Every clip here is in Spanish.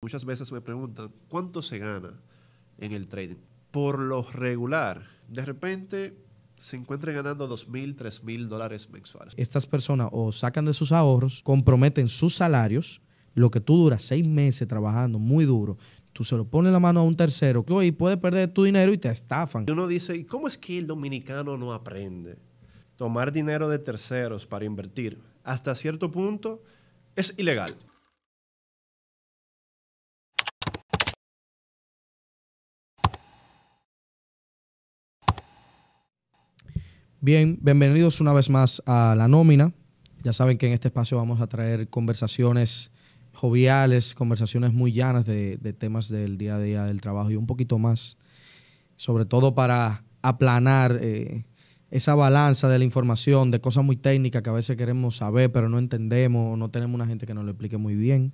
Muchas veces me preguntan, ¿cuánto se gana en el trading? Por lo regular, de repente se encuentra ganando 2.000, 3.000 dólares mensuales. Estas personas o sacan de sus ahorros, comprometen sus salarios, lo que tú duras seis meses trabajando muy duro, tú se lo pones la mano a un tercero y puede perder tu dinero y te estafan. Y uno dice, ¿y cómo es que el dominicano no aprende? Tomar dinero de terceros para invertir hasta cierto punto es ilegal. Bien, bienvenidos una vez más a La Nómina. Ya saben que en este espacio vamos a traer conversaciones joviales, conversaciones muy llanas de, temas del día a día del trabajo y un poquito más, sobre todo para aplanar eh, esa balanza de la información, de cosas muy técnicas que a veces queremos saber pero no entendemos, no tenemos una gente que nos lo explique muy bien.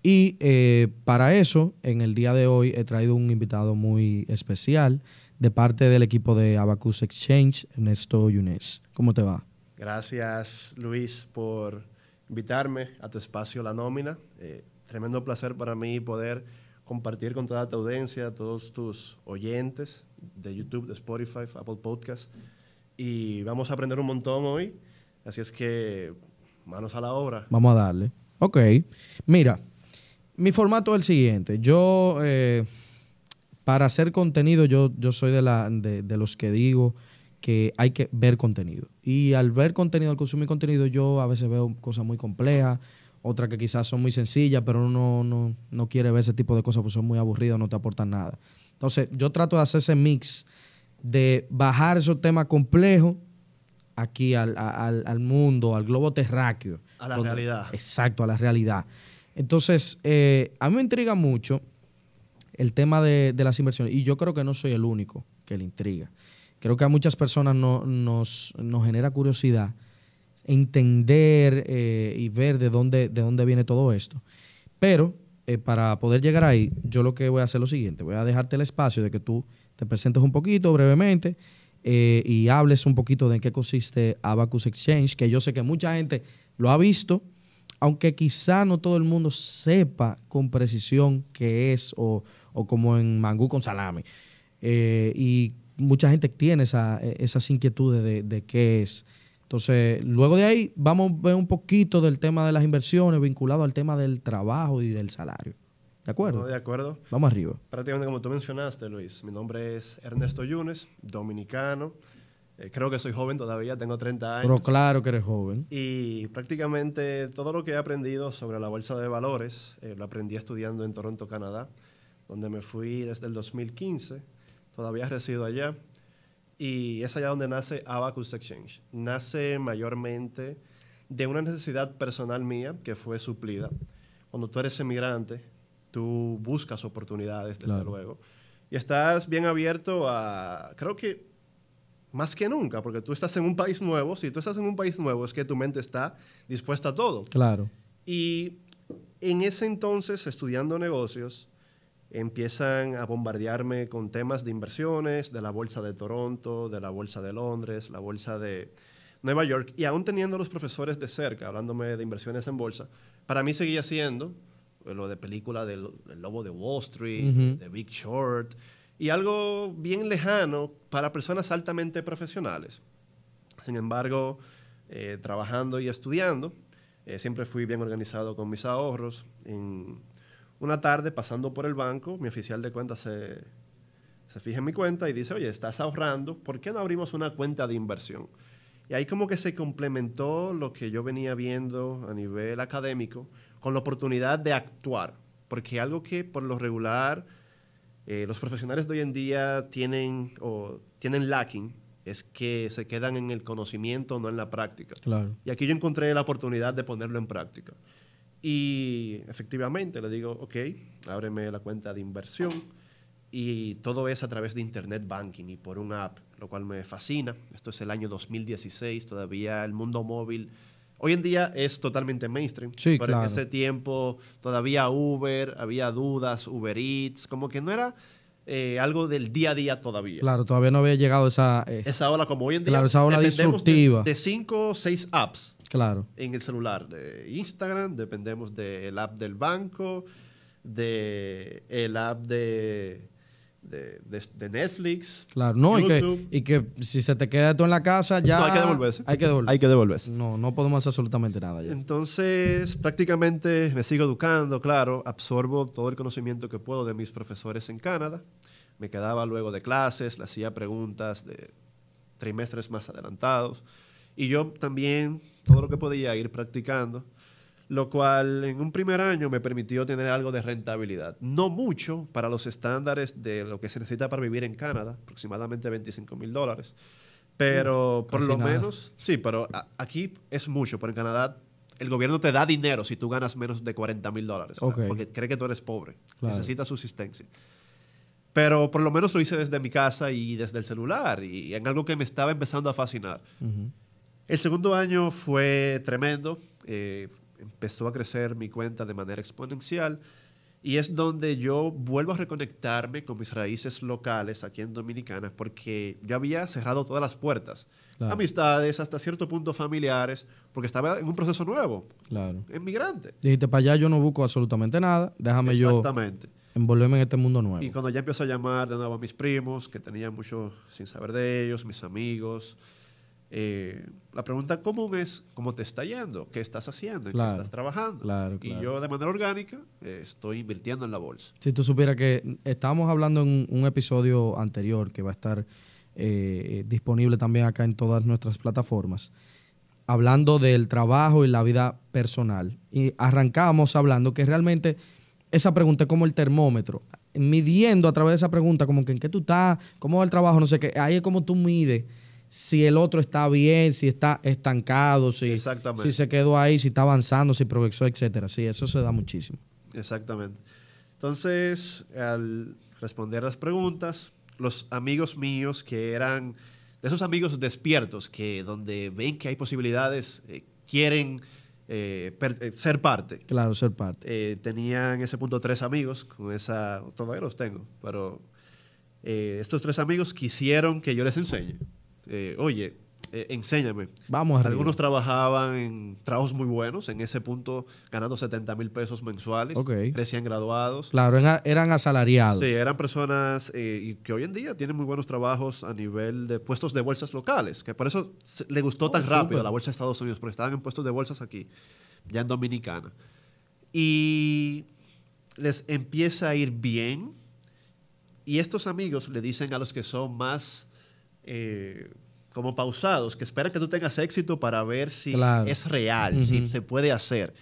Y eh, para eso, en el día de hoy he traído un invitado muy especial de parte del equipo de Abacus Exchange, Ernesto Yunes. ¿Cómo te va? Gracias, Luis, por invitarme a tu espacio La Nómina. Eh, tremendo placer para mí poder compartir con toda tu audiencia, todos tus oyentes de YouTube, de Spotify, Apple Podcasts. Y vamos a aprender un montón hoy. Así es que manos a la obra. Vamos a darle. Ok. Mira, mi formato es el siguiente. Yo eh, para hacer contenido, yo, yo soy de, la, de, los que digo que hay que ver contenido. Y al ver contenido, al consumir contenido, yo a veces veo cosas muy complejas, otras que quizás son muy sencillas, pero uno no, no quiere ver ese tipo de cosas porque son muy aburridas, no te aportan nada. Entonces, yo trato de hacer ese mix de bajar esos temas complejos aquí al, mundo, al globo terráqueo. A la realidad. Exacto, a la realidad. Entonces, eh, a mí me intriga mucho el tema de, las inversiones. Y yo creo que no soy el único que le intriga. Creo que a muchas personas nos, nos, genera curiosidad entender eh, y ver de dónde, de dónde viene todo esto. Pero eh, para poder llegar ahí, yo lo que voy a hacer es lo siguiente. Voy a dejarte el espacio de que tú te presentes un poquito brevemente eh, y hables un poquito de en qué consiste Abacus Exchange, que yo sé que mucha gente lo ha visto, aunque quizá no todo el mundo sepa con precisión qué es o, o como en mangú con salami. Eh, y mucha gente tiene e, esas inquietudes de, qué es. Entonces, luego de ahí vamos a ver un poquito del tema de las inversiones vinculado al tema del trabajo y del salario. ¿De acuerdo? de acuerdo. Vamos arriba. Prácticamente como tú mencionaste, Luis, mi nombre es Ernesto Yunes, dominicano. Eh, creo que soy joven todavía, tengo 30 años. Pero claro que eres joven. Y prácticamente todo lo que he aprendido sobre la bolsa de valores eh, lo aprendí estudiando en Toronto, Canadá donde me fui desde el 2015. Todavía resido allá. Y es allá donde nace Abacus Exchange. Nace mayormente de una necesidad personal mía que fue suplida. Cuando tú eres emigrante, tú buscas oportunidades, desde luego. Y estás bien abierto a, creo que más que nunca, porque tú estás en un país nuevo. Si tú estás en un país nuevo, es que tu mente está dispuesta a todo. Claro. Y en ese entonces, estudiando negocios, empiezan a bombardearme con temas de inversiones, de la Bolsa de Toronto, de la Bolsa de Londres, la Bolsa de Nueva York, y aún teniendo los profesores de cerca, hablándome de inversiones en bolsa, para mí seguía siendo eh, lo de película del, Lobo de Wall Street, de Big Short, y algo bien lejano para personas altamente profesionales. Sin embargo, eh, trabajando y estudiando, eh, siempre fui bien organizado con mis ahorros. En, una tarde, pasando por el banco, mi oficial de cuentas se, fija en mi cuenta y dice, oye, estás ahorrando, ¿por qué no abrimos una cuenta de inversión? Y ahí como que se complementó lo que yo venía viendo a nivel académico con la oportunidad de actuar, porque algo que por lo regular eh, los profesionales de hoy en día tienen o tienen lacking es que se quedan en el conocimiento, no en la práctica. Claro. Y aquí yo encontré la oportunidad de ponerlo en práctica. Y efectivamente le digo, ok, ábreme la cuenta de inversión y todo es a través de Internet Banking y por una app, lo cual me fascina. Esto es el año 2016, todavía el mundo móvil Hoy en día es totalmente mainstream, pero en ese tiempo todavía Uber, había dudas, Uber Eats, como que no era eh, algo del día a día todavía. Claro, todavía no había llegado esa... Eh, esa ola como hoy en día. Claro, esa ola disruptiva. De cinco, o seis apps. Claro. En el celular, de Instagram, dependemos del app del banco, de app de de, de, Netflix. Claro, no, Y, que, si se te queda todo en la casa, ya. No, hay que devolverse. Hay que devolverse. No, no podemos hacer absolutamente nada ya. Entonces, prácticamente me sigo educando, claro, absorbo todo el conocimiento que puedo de mis profesores en Canadá. Me quedaba luego de clases, le hacía preguntas de trimestres más adelantados. Y yo también, todo lo que podía, ir practicando lo cual en un primer año me permitió tener algo de rentabilidad. No mucho para los estándares de lo que se necesita para vivir en Canadá, aproximadamente 25 mil dólares, pero mm, por lo menos, sí, pero aquí es mucho, pero en Canadá el gobierno te da dinero si tú ganas menos de 40 mil dólares, porque cree que tú eres pobre, necesitas subsistencia. Pero por lo menos lo hice desde mi casa y desde el celular, y en algo que me estaba empezando a fascinar. El segundo año fue tremendo. Eh, empezó a crecer mi cuenta de manera exponencial y es donde yo vuelvo a reconectarme con mis raíces locales aquí en Dominicana porque ya había cerrado todas las puertas. Amistades, hasta cierto punto familiares, porque estaba en un proceso nuevo. Claro. Inmigrante. Dijiste, para allá yo no busco absolutamente nada, déjame yo envolverme en este mundo nuevo. Y cuando ya empiezo a llamar de nuevo a mis primos, que tenía mucho sin saber de ellos, mis amigos, eh, la pregunta común es, ¿cómo te está yendo? ¿Qué estás haciendo? ¿En qué estás trabajando? Y yo de manera orgánica eh, estoy invirtiendo en la bolsa. Si tú supieras que estábamos hablando en un episodio anterior que va a estar eh, disponible también acá en todas nuestras plataformas, hablando del trabajo y la vida personal. Y arrancamos hablando que realmente esa pregunta es como el termómetro, midiendo a través de esa pregunta, como que en qué tú estás, cómo va el trabajo, no sé qué, ahí es como tú mides si el otro está bien, si está estancado, si, si se quedó ahí, si está avanzando, si progresó, etcétera. Sí, eso se da muchísimo. Exactamente. Entonces, al responder las preguntas, los amigos míos que eran de esos amigos despiertos que donde ven que hay posibilidades eh, quieren eh, eh, ser parte. Claro, ser parte. tenían ese punto tres amigos, con esa, todavía los tengo, pero estos tres amigos quisieron que yo les enseñe. Eh, oye, eh, enséñame. Vamos arriba. Algunos trabajaban en trabajos muy buenos, en ese punto ganando 70 mil pesos mensuales, Ok. recién graduados. Claro, eran asalariados. Sí, eran personas eh, que hoy en día tienen muy buenos trabajos a nivel de puestos de bolsas locales, que por eso le gustó oh, tan rápido la bolsa de Estados Unidos, porque estaban en puestos de bolsas aquí, ya en Dominicana. Y les empieza a ir bien. Y estos amigos le dicen a los que son más eh, como pausados, que esperan que tú tengas éxito para ver si es real, si se puede hacer.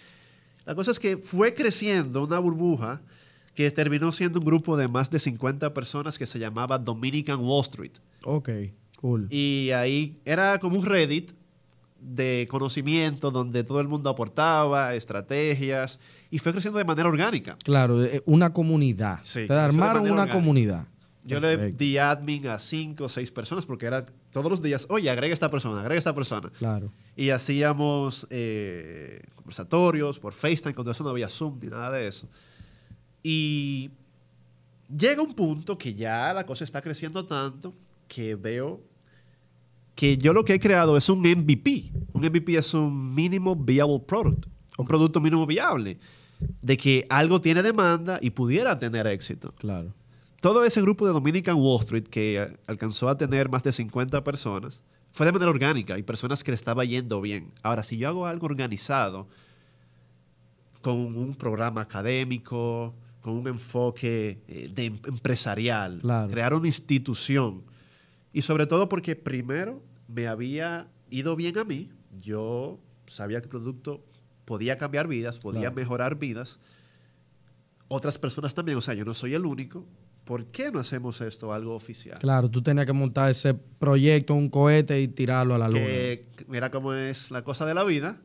La cosa es que fue creciendo una burbuja que terminó siendo un grupo de más de 50 personas que se llamaba Dominican Wall Street. Ok, cool. Y ahí era como un Reddit de conocimiento donde todo el mundo aportaba estrategias y fue creciendo de manera orgánica. Claro, eh, una comunidad. Sí, Te armaron una comunidad. Yo le di admin a cinco o seis personas porque era todos los días, oye, agrega esta persona, agrega esta persona. Claro. Y hacíamos eh, conversatorios por FaceTime, cuando eso no había Zoom ni nada de eso. Y llega un punto que ya la cosa está creciendo tanto que veo que yo lo que he creado es un MVP. Un MVP es un mínimo viable product, un producto mínimo viable, de que algo tiene demanda y pudiera tener éxito. Claro todo ese grupo de Dominican Wall Street que eh, alcanzó a tener más de 50 personas fue de manera orgánica y personas que le estaba yendo bien. Ahora, si yo hago algo organizado con un programa académico, con un enfoque eh, em-, empresarial, crear una institución, y sobre todo porque primero me había ido bien a mí, yo sabía que el producto podía cambiar vidas, podía mejorar vidas, otras personas también, o sea, yo no soy el único, ¿por qué no hacemos esto algo oficial? Claro, tú tenías que montar ese proyecto, un cohete y tirarlo a la luna. mira cómo es la cosa de la vida.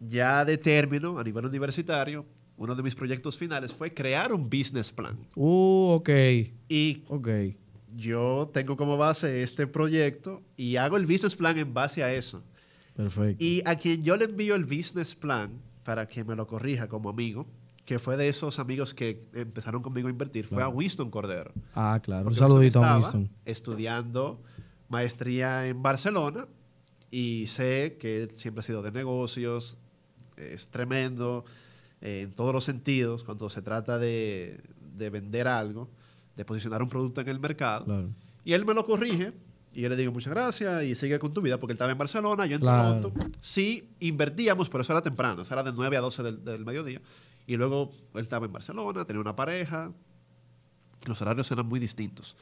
Ya de término, a nivel universitario, uno de mis proyectos finales fue crear un business plan. Uh, ok. Y okay. yo tengo como base este proyecto y hago el business plan en base a eso. Perfecto. Y a quien yo le envío el business plan para que me lo corrija como amigo, que fue de esos amigos que empezaron conmigo a invertir, fue a Winston Cordero. Ah, claro. Un saludito a Winston. Estudiando maestría en Barcelona y sé que siempre ha sido de negocios, es tremendo eh, en todos los sentidos cuando se trata de, de, vender algo, de posicionar un producto en el mercado. Y él me lo corrige y yo le digo muchas gracias y sigue con tu vida porque él estaba en Barcelona, yo en Toronto. Sí, invertíamos, pero eso era temprano, eso era de 9 a 12 del mediodía. Y luego él estaba en Barcelona, tenía una pareja. Los horarios eran muy distintos.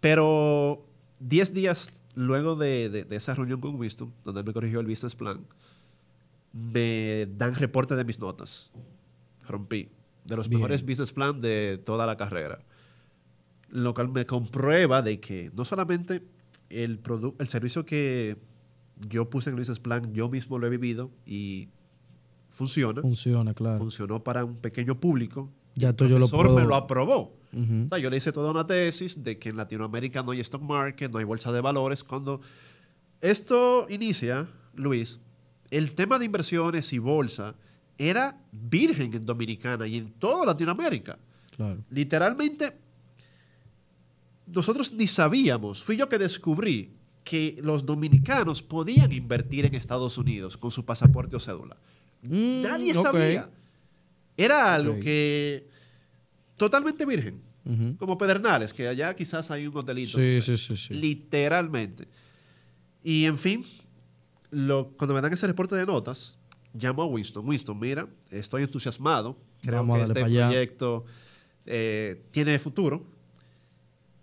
Pero 10 días luego de, de, esa reunión con Winston, donde él me corrigió el business plan, me dan reporte de mis notas. Rompí. De los mejores business plan de toda la carrera. Lo cual me comprueba de que no solamente el, el servicio que yo puse en el business plan, yo mismo lo he vivido y funciona. Funciona, claro. Funcionó para un pequeño público. Ya el yo lo me lo aprobó. yo le hice toda una tesis de que en Latinoamérica no hay stock market, no hay bolsa de valores. Cuando esto inicia, Luis, el tema de inversiones y bolsa era virgen en Dominicana y en toda Latinoamérica. Claro. Literalmente, nosotros ni sabíamos, fui yo que descubrí que los dominicanos podían invertir en Estados Unidos con su pasaporte o cédula. Mm, Nadie sabía. Era algo que totalmente virgen. Como Pedernales, que allá quizás hay un hotelito. Sí, sí, sí, literalmente. Y en fin, lo, cuando me dan ese reporte de notas, llamo a Winston. Winston, mira, estoy entusiasmado. Creo que este proyecto eh, tiene futuro.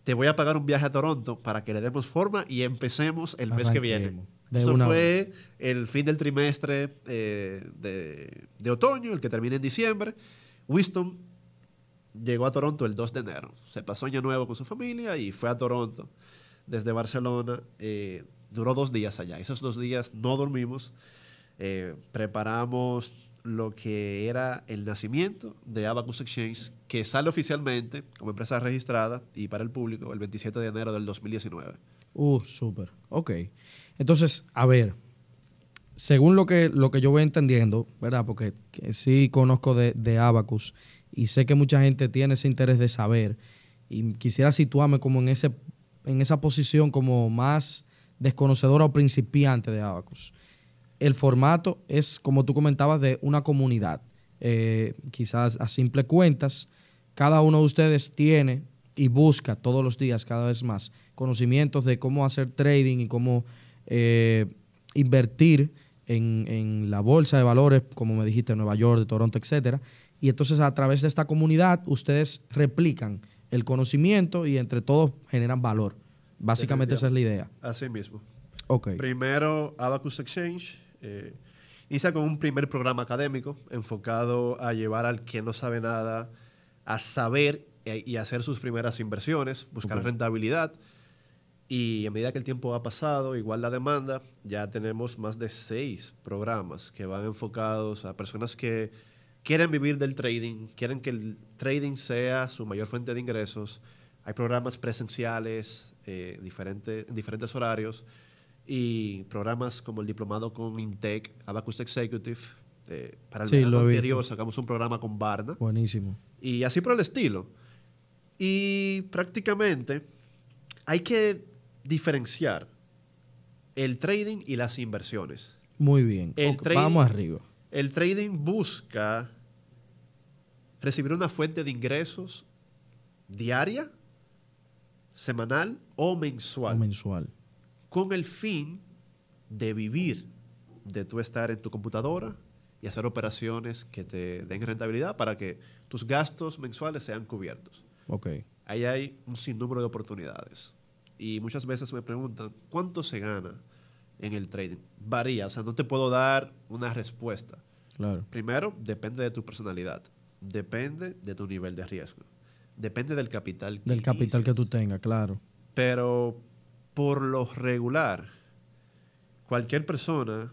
Te voy a pagar un viaje a Toronto para que le demos forma y empecemos el mes que viene. Eso fue el fin del trimestre eh, de, de, otoño, el que termina en diciembre. Winston llegó a Toronto el 2 de enero. Se pasó año nuevo con su familia y fue a Toronto desde Barcelona. Eh, duró dos días allá. Esos dos días no dormimos. Eh, preparamos lo que era el nacimiento de Abacus Exchange, que sale oficialmente como empresa registrada y para el público el 27 de enero del 2019. Uh, súper. Ok. Entonces, a ver, según lo que, lo que yo voy entendiendo, ¿verdad? Porque sí conozco de, Abacus y sé que mucha gente tiene ese interés de saber y quisiera situarme como en, ese, en esa posición como más desconocedora o principiante de Abacus. El formato es, como tú comentabas, de una comunidad. Eh, quizás a simple cuentas, cada uno de ustedes tiene y busca todos los días, cada vez más, conocimientos de cómo hacer trading y cómo eh, invertir en, la bolsa de valores, como me dijiste, Nueva York, de Toronto, etcétera. Y entonces a través de esta comunidad ustedes replican el conocimiento y entre todos generan valor. Básicamente esa es la idea. Así mismo. Primero, Abacus Exchange. Eh, inicia con un primer programa académico enfocado a llevar al que no sabe nada a saber eh, y hacer sus primeras inversiones, buscar rentabilidad y a medida que el tiempo ha pasado, igual la demanda, ya tenemos más de seis programas que van enfocados a personas que quieren vivir del trading, quieren que el trading sea su mayor fuente de ingresos. Hay programas presenciales eh, en diferentes horarios y programas como el diplomado con Intec, Abacus Executive. Eh, para el sí, anterior sacamos un programa con Barna. Buenísimo. Y así por el estilo. Y prácticamente hay que diferenciar el trading y las inversiones. Muy bien. vamos arriba. El trading busca recibir una fuente de ingresos diaria, semanal o mensual. mensual. Con el fin de vivir, de tú estar en tu computadora y hacer operaciones que te den rentabilidad para que tus gastos mensuales sean cubiertos. Ok. Ahí hay un sinnúmero de oportunidades y muchas veces me preguntan, ¿cuánto se gana en el trading? Varía, o sea, no te puedo dar una respuesta. Claro. Primero, depende de tu personalidad, depende de tu nivel de riesgo, depende del capital. Que del capital que tú tengas, claro. Pero por lo regular, cualquier persona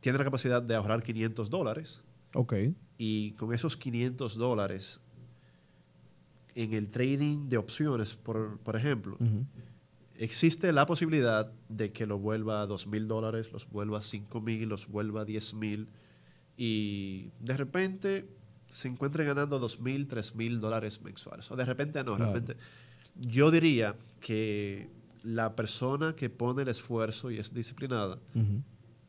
tiene la capacidad de ahorrar 500 dólares. Ok. Y con esos 500 dólares en el trading de opciones, por, ejemplo, existe la posibilidad de que lo vuelva a 2 mil dólares, los vuelva a 5 mil, los vuelva a 10 mil y de repente se encuentre ganando 2 mil, 3 mil dólares mensuales. O de repente no, realmente. Yo diría que la persona que pone el esfuerzo y es disciplinada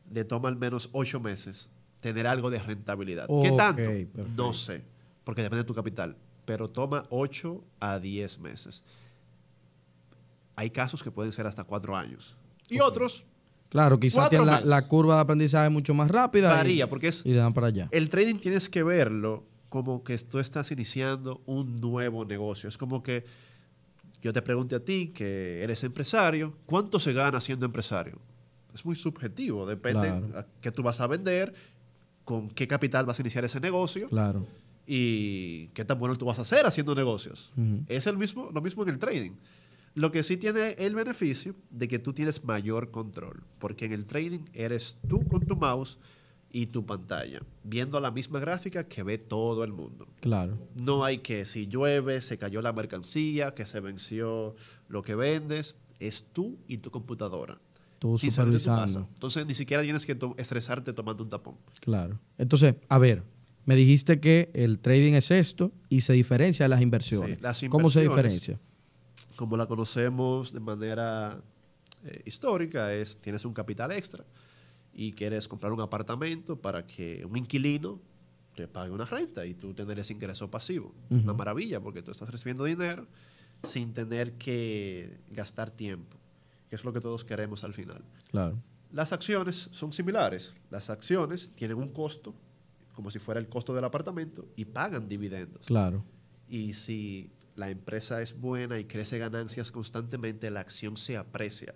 le toma al menos 8 meses tener algo de rentabilidad. ¿Qué tanto? No sé, porque depende de tu capital pero toma 8 a 10 meses. Hay casos que pueden ser hasta 4 años. Y otros... Claro, quizás la, curva de aprendizaje es mucho más rápida. Varía, porque es... Y le dan para allá. El trading tienes que verlo como que tú estás iniciando un nuevo negocio. Es como que yo te pregunte a ti, que eres empresario, ¿cuánto se gana siendo empresario? Es muy subjetivo, depende de qué tú vas a vender, con qué capital vas a iniciar ese negocio. Claro y qué tan bueno tú vas a hacer haciendo negocios. Es el mismo, lo mismo en el trading. Lo que sí tiene el beneficio de que tú tienes mayor control, porque en el trading eres tú con tu mouse y tu pantalla, viendo la misma gráfica que ve todo el mundo. Claro. No hay que si llueve, se cayó la mercancía, que se venció lo que vendes, es tú y tu computadora. Tú supervisando. Entonces ni siquiera tienes que estresarte tomando un tapón. Claro. Entonces, a ver, me dijiste que el trading es esto y se diferencia de las inversiones. ¿Cómo se diferencia? Como la conocemos de manera eh, histórica, es tienes un capital extra y quieres comprar un apartamento para que un inquilino te pague una renta y tú tener ese ingreso pasivo. Una maravilla porque tú estás recibiendo dinero sin tener que gastar tiempo, que es lo que todos queremos al final. Claro. Las acciones son similares. Las acciones tienen un costo como si fuera el costo del apartamento y pagan dividendos. Claro. Y si la empresa es buena y crece ganancias constantemente, la acción se aprecia,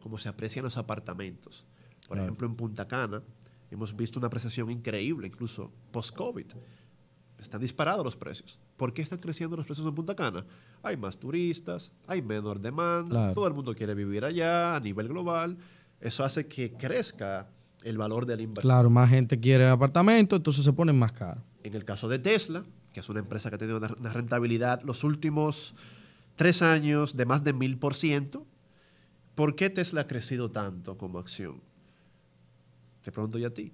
como se aprecian los apartamentos. Por ejemplo, en Punta Cana hemos visto una apreciación increíble, incluso post-COVID. Están disparados los precios. ¿Por qué están creciendo los precios en Punta Cana? Hay más turistas, hay menor demanda, todo el mundo quiere vivir allá a nivel global. Eso hace que crezca el valor de la inversión. Claro, más gente quiere apartamento, entonces se ponen más caros. En el caso de Tesla, que es una empresa que ha tenido una rentabilidad los últimos tres años de más de mil por ciento, ¿por qué Tesla ha crecido tanto como acción? Te pregunto yo a ti.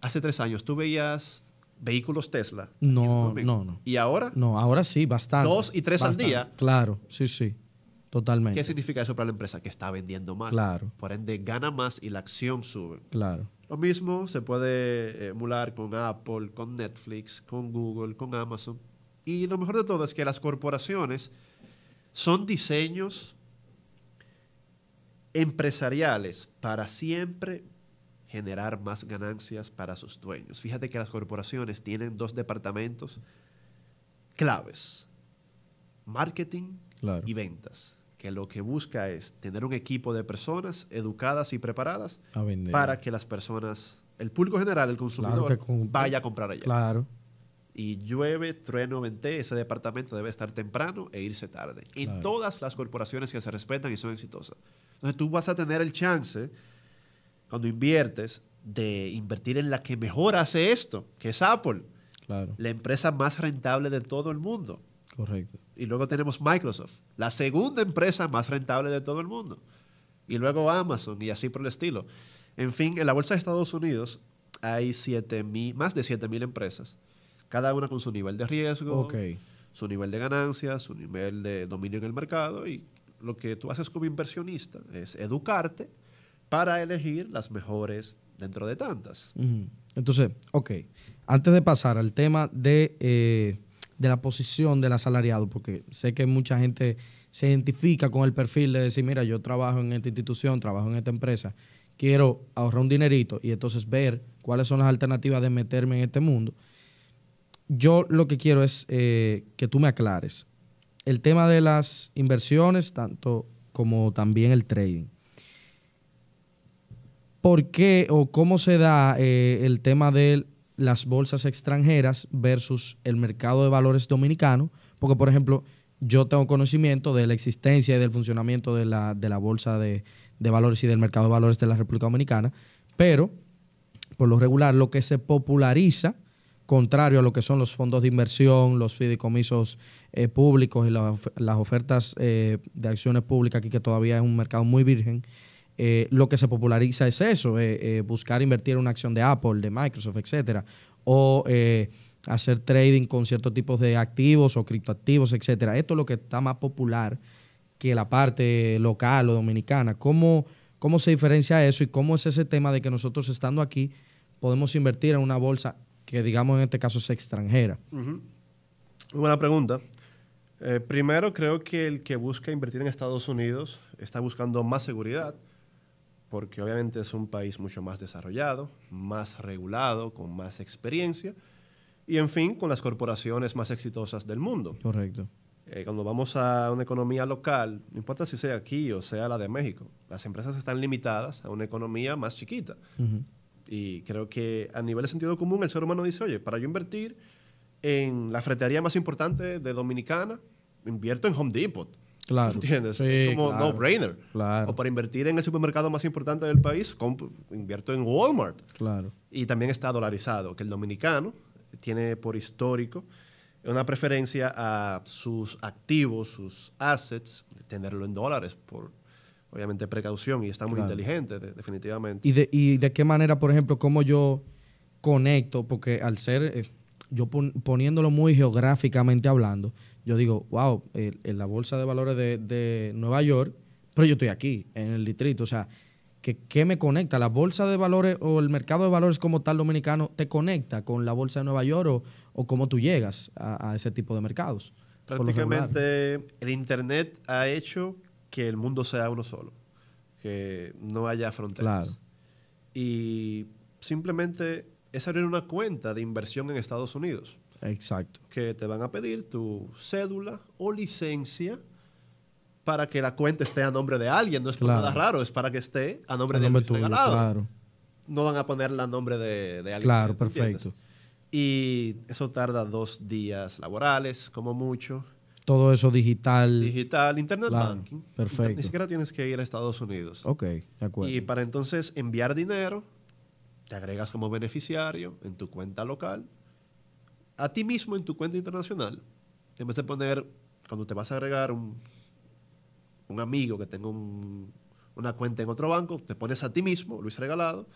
Hace tres años, ¿tú veías vehículos Tesla? No, no, no. ¿Y ahora? No, ahora sí, bastante. Dos y tres al día. Claro, sí, sí. ¿Qué significa eso para la empresa? Que está vendiendo más. Claro. Por ende, gana más y la acción sube. Claro. Lo mismo se puede eh, emular con Apple, con Netflix, con Google, con Amazon. Y lo mejor de todo es que las corporaciones son diseños empresariales para siempre generar más ganancias para sus dueños. Fíjate que las corporaciones tienen dos departamentos claves, marketing y ventas que lo que busca es tener un equipo de personas educadas y preparadas para que las personas, el público general, el consumidor, vaya a comprar allá. Claro. Y llueve, trueno, vente, ese departamento debe estar temprano e irse tarde. Y En todas las corporaciones que se respetan y son exitosas. Entonces tú vas a tener el chance, cuando inviertes, de invertir en la que mejor hace esto, que es Apple. La empresa más rentable de todo el mundo. Correcto. Y luego tenemos Microsoft, la segunda empresa más rentable de todo el mundo. Y luego Amazon y así por el estilo. En fin, en la bolsa de Estados Unidos hay más de 7.000 empresas, cada una con su nivel de riesgo, su nivel de ganancia, su nivel de dominio en el mercado. Y lo que tú haces como inversionista es educarte para elegir las mejores dentro de tantas. Entonces, ok, antes de pasar al tema de... Eh, de la posición del asalariado, porque sé que mucha gente se identifica con el perfil de decir, mira, yo trabajo en esta institución, trabajo en esta empresa, quiero ahorrar un dinerito y entonces ver cuáles son las alternativas de meterme en este mundo. Yo lo que quiero es eh, que tú me aclares el tema de las inversiones, tanto como también el trading. ¿Por qué o cómo se da eh, el tema del las bolsas extranjeras versus el mercado de valores dominicano, porque por ejemplo, yo tengo conocimiento de la existencia y del funcionamiento de la, de la bolsa de, valores y del mercado de valores de la República Dominicana, pero por lo regular lo que se populariza, contrario a lo que son los fondos de inversión, los fideicomisos eh, públicos y las ofertas eh, de acciones públicas, aquí que todavía es un mercado muy virgen, eh, lo que se populariza es eso, eh, eh, buscar invertir en una acción de Apple, de Microsoft, etcétera, o hacer trading con ciertos tipos de activos o criptoactivos, etcétera. Esto es lo que está más popular que la parte local o dominicana. ¿Cómo, cómo se diferencia eso y cómo es ese tema de que nosotros estando aquí podemos invertir en una bolsa que digamos en este caso es extranjera? Muy Buena pregunta. primero creo que el que busca invertir en Estados Unidos está buscando más seguridad porque obviamente es un país mucho más desarrollado, más regulado, con más experiencia y, en fin, con las corporaciones más exitosas del mundo. Correcto. Eh, cuando vamos a una economía local, no importa si sea aquí o sea la de México, las empresas están limitadas a una economía más chiquita. Y creo que a nivel de sentido común el ser humano dice, oye, para yo invertir en la fretería más importante de Dominicana, invierto en Home Depot Claro. ¿Entiendes? como no-brainer. O para invertir en el supermercado más importante del país, invierto en Walmart. Claro. Y también está dolarizado, que el dominicano tiene por histórico una preferencia a sus activos, sus assets, tenerlo en dólares por obviamente precaución y está muy inteligente definitivamente. ¿Y de, qué manera, por ejemplo, cómo yo conecto? Porque al ser, eh, yo poniéndolo muy geográficamente hablando, yo digo, wow, en la bolsa de valores de, Nueva York, pero yo estoy aquí, en el distrito. O sea, ¿qué, me conecta? ¿La bolsa de valores o el mercado de valores como tal dominicano te conecta con la bolsa de Nueva York o, o cómo tú llegas a, ese tipo de mercados? Prácticamente el Internet ha hecho que el mundo sea uno solo, que no haya fronteras. Y simplemente es abrir una cuenta de inversión en Estados Unidos Exacto. Que te van a pedir tu cédula o licencia para que la cuenta esté a nombre de alguien. No es claro. nada raro, es para que esté a nombre de alguien regalado. No van a ponerla a nombre de, alguien. Claro, perfecto. Y eso tarda dos días laborales, como mucho. Todo eso digital. Digital, internet banking. Perfecto. Ni siquiera tienes que ir a Estados Unidos. Ok, de acuerdo. Y para entonces enviar dinero, te agregas como beneficiario en tu cuenta local a ti mismo en tu cuenta internacional, en vez de poner, cuando te vas a agregar un, amigo que tenga una cuenta en otro banco, te pones a ti mismo, Luis Regalado,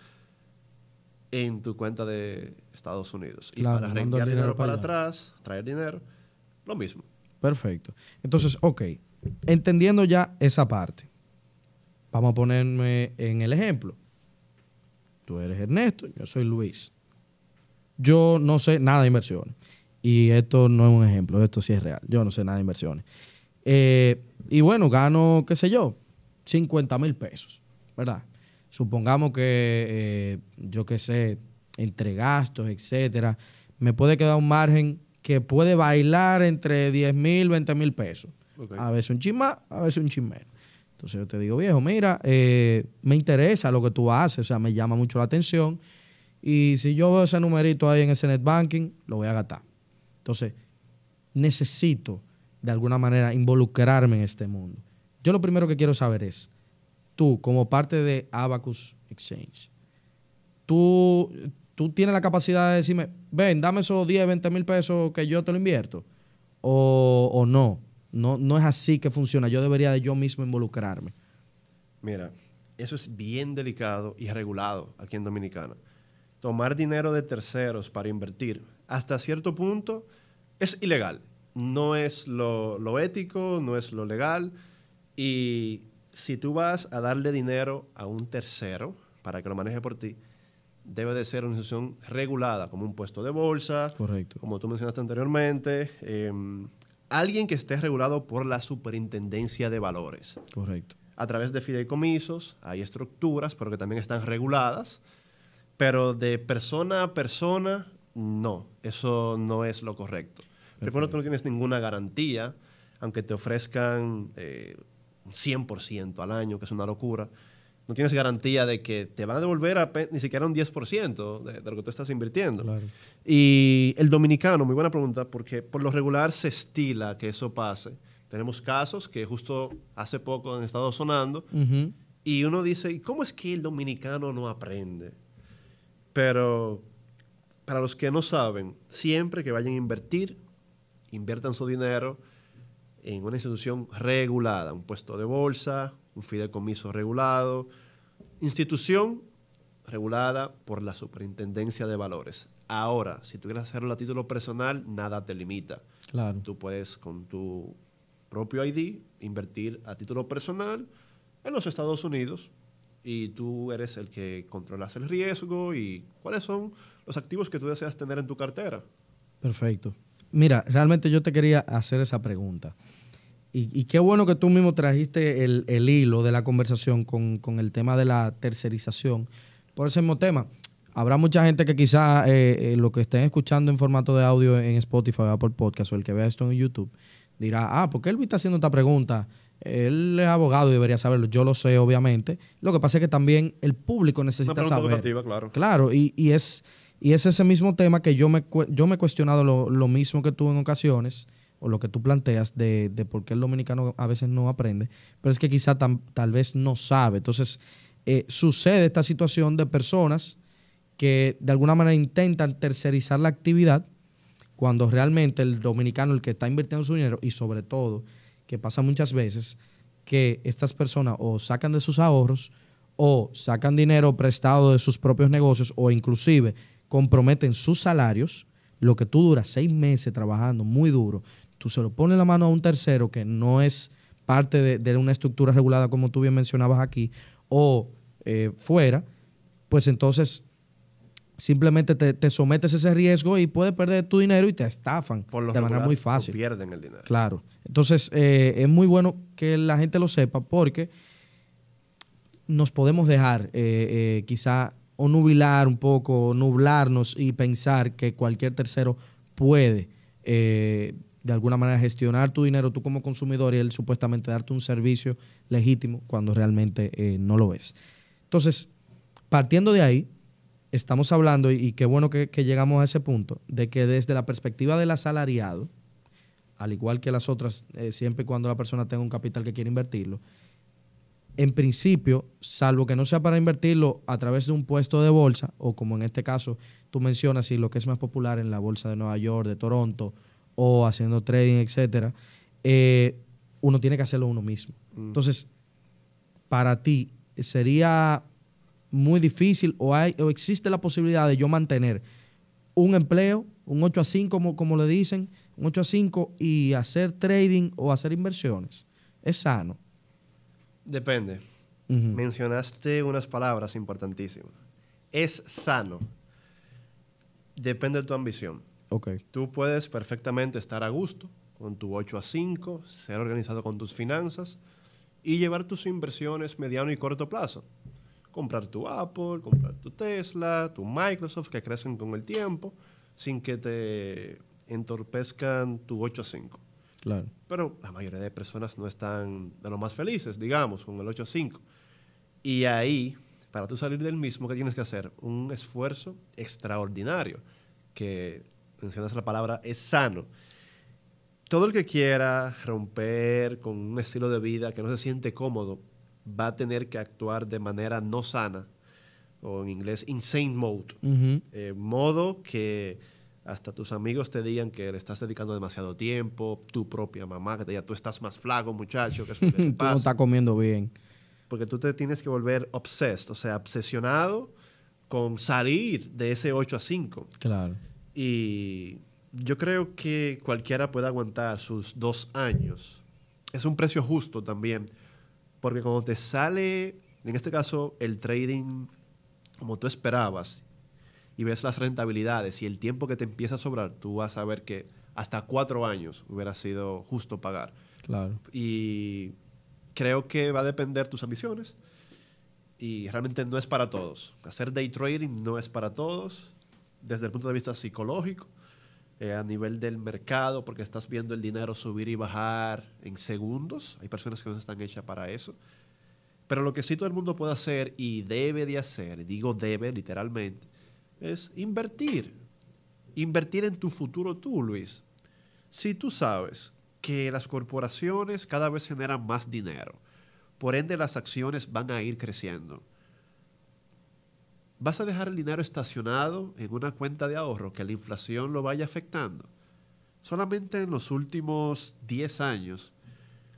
en tu cuenta de Estados Unidos. y para reenviar dinero, para, para atrás, traer dinero, lo mismo. Perfecto. Entonces, ok, entendiendo ya esa parte, vamos a ponerme en el ejemplo. Tú eres Ernesto, yo soy Luis yo no sé nada de inversiones. Y esto no es un ejemplo, esto sí es real. Yo no sé nada de inversiones. Eh, y bueno, gano, qué sé yo, 50 mil pesos, ¿verdad? Supongamos que, eh, yo qué sé, entre gastos, etcétera, me puede quedar un margen que puede bailar entre 10 mil, 20 mil pesos. A veces un más, a veces un menos. Entonces yo te digo, viejo, mira, eh, me interesa lo que tú haces, o sea, me llama mucho la atención y si yo veo ese numerito ahí en ese net banking, lo voy a gastar. Entonces, necesito de alguna manera involucrarme en este mundo. Yo lo primero que quiero saber es, tú como parte de Abacus Exchange, tú, tienes la capacidad de decirme, ven, dame esos 10, 20 mil pesos que yo te lo invierto. O, o no. no, no es así que funciona. Yo debería de yo mismo involucrarme. Mira, eso es bien delicado y regulado aquí en Dominicana tomar dinero de terceros para invertir, hasta cierto punto, es ilegal. No es lo, ético, no es lo legal. Y si tú vas a darle dinero a un tercero para que lo maneje por ti, debe de ser una institución regulada, como un puesto de bolsa, Correcto. como tú mencionaste anteriormente, em, alguien que esté regulado por la superintendencia de valores. Correcto. A través de fideicomisos hay estructuras, pero que también están reguladas pero de persona a persona, no, eso no es lo correcto. Perfecto. Primero, tú no tienes ninguna garantía, aunque te ofrezcan eh, 100% al año, que es una locura. No tienes garantía de que te van a devolver ni siquiera un 10% de, lo que tú estás invirtiendo. Y el dominicano, muy buena pregunta, porque por lo regular se estila que eso pase. Tenemos casos que justo hace poco han estado sonando y uno dice, ¿y cómo es que el dominicano no aprende? Pero para los que no saben, siempre que vayan a invertir, inviertan su dinero en una institución regulada, un puesto de bolsa, un fideicomiso regulado, institución regulada por la Superintendencia de Valores. Ahora, si tú quieres hacerlo a título personal, nada te limita. Claro. Tú puedes con tu propio ID invertir a título personal en los Estados Unidos y tú eres el que controlas el riesgo y cuáles son los activos que tú deseas tener en tu cartera. Perfecto. Mira, realmente yo te quería hacer esa pregunta. Y, qué bueno que tú mismo trajiste el, hilo de la conversación con, el tema de la tercerización. Por ese mismo tema, habrá mucha gente que quizá eh, eh, lo que estén escuchando en formato de audio en Spotify, por Podcast o el que vea esto en YouTube, dirá, ah, ¿por qué él está haciendo esta pregunta él es abogado y debería saberlo. Yo lo sé, obviamente. Lo que pasa es que también el público necesita saber. claro. Claro, y, es, y es ese mismo tema que yo me, yo me he cuestionado lo, mismo que tú en ocasiones, o lo que tú planteas de, por qué el dominicano a veces no aprende, pero es que quizá tal vez no sabe. Entonces, eh, sucede esta situación de personas que de alguna manera intentan tercerizar la actividad cuando realmente el dominicano, el que está invirtiendo su dinero, y sobre todo que pasa muchas veces, que estas personas o sacan de sus ahorros o sacan dinero prestado de sus propios negocios o inclusive comprometen sus salarios, lo que tú duras seis meses trabajando muy duro, tú se lo pones la mano a un tercero que no es parte de, una estructura regulada como tú bien mencionabas aquí o eh, fuera, pues entonces simplemente te, sometes a ese riesgo y puedes perder tu dinero y te estafan Por de manera muy fácil. pierden el dinero. Claro. Entonces, eh, es muy bueno que la gente lo sepa porque nos podemos dejar eh, eh, quizá o nubilar un poco, nublarnos y pensar que cualquier tercero puede de alguna manera gestionar tu dinero tú como consumidor y él supuestamente darte un servicio legítimo cuando realmente no lo es. Entonces, partiendo de ahí, estamos hablando, y, qué bueno que llegamos a ese punto, de que desde la perspectiva del asalariado, al igual que las otras, eh, siempre y cuando la persona tenga un capital que quiere invertirlo, en principio, salvo que no sea para invertirlo a través de un puesto de bolsa, o como en este caso tú mencionas, y lo que es más popular en la bolsa de Nueva York, de Toronto, o haciendo trading, etcétera, eh, uno tiene que hacerlo uno mismo. Mm. Entonces, para ti, sería muy difícil o, hay, o existe la posibilidad de yo mantener un empleo, un 8 a 5, como, como le dicen, 8 a 5 y hacer trading o hacer inversiones? ¿Es sano? Depende. Mencionaste unas palabras importantísimas. Es sano. Depende de tu ambición. Okay. Tú puedes perfectamente estar a gusto con tu 8 a 5, ser organizado con tus finanzas y llevar tus inversiones mediano y corto plazo. Comprar tu Apple, comprar tu Tesla, tu Microsoft, que crecen con el tiempo, sin que te entorpezcan tu 8 a 5. Claro. Pero la mayoría de personas no están de lo más felices, digamos, con el 8 a 5. Y ahí, para tú salir del mismo, ¿qué tienes que hacer? Un esfuerzo extraordinario, que mencionas la palabra es sano. Todo el que quiera romper con un estilo de vida que no se siente cómodo va a tener que actuar de manera no sana, o en inglés insane mode, eh, modo que hasta tus amigos te digan que le estás dedicando demasiado tiempo, tu propia mamá que te diga, tú estás más flaco, muchacho, que está no comiendo bien. Porque tú te tienes que volver obsessed, o sea, obsesionado con salir de ese 8 a 5. Claro. Y yo creo que cualquiera puede aguantar sus dos años. Es un precio justo también, porque cuando te sale, en este caso, el trading como tú esperabas y ves las rentabilidades y el tiempo que te empieza a sobrar, tú vas a ver que hasta cuatro años hubiera sido justo pagar. Claro. Y creo que va a depender tus ambiciones y realmente no es para todos. Hacer day trading no es para todos desde el punto de vista psicológico, eh, a nivel del mercado, porque estás viendo el dinero subir y bajar en segundos. Hay personas que no están hechas para eso. Pero lo que sí todo el mundo puede hacer y debe de hacer, digo debe literalmente, es invertir. Invertir en tu futuro tú, Luis. Si tú sabes que las corporaciones cada vez generan más dinero, por ende las acciones van a ir creciendo. ¿Vas a dejar el dinero estacionado en una cuenta de ahorro que la inflación lo vaya afectando? Solamente en los últimos 10 años,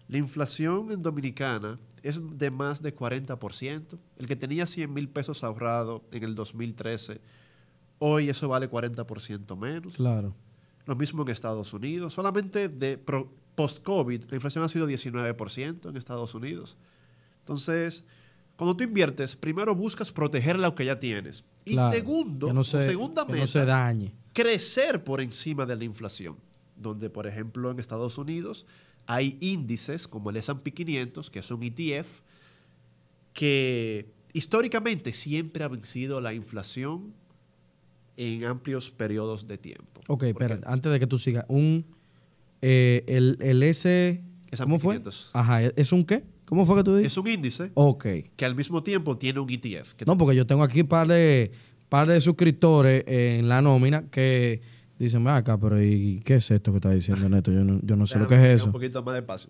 la inflación en Dominicana es de más de 40%. El que tenía 100 mil pesos ahorrado en el 2013 Hoy eso vale 40% menos. Claro. Lo mismo en Estados Unidos. Solamente de post-COVID, la inflación ha sido 19% en Estados Unidos. Entonces, cuando tú inviertes, primero buscas proteger lo que ya tienes. Y segundo, no segunda dañe. crecer por encima de la inflación. Donde, por ejemplo, en Estados Unidos hay índices como el S&P 500, que es un ETF, que históricamente siempre ha vencido la inflación en amplios periodos de tiempo. Ok, espera, antes de que tú sigas, un eh, el, el S ¿Cómo fue? Ajá, ¿e-, ¿es un qué? ¿Cómo fue que tú dijiste? Es un índice. Ok. Que al mismo tiempo tiene un ETF. No, porque yo tengo aquí un par de, par de suscriptores en la nómina que dicen, acá, pero ¿y qué es esto que está diciendo Neto? Yo no, yo no sé lo que es eso. Un poquito más de paso.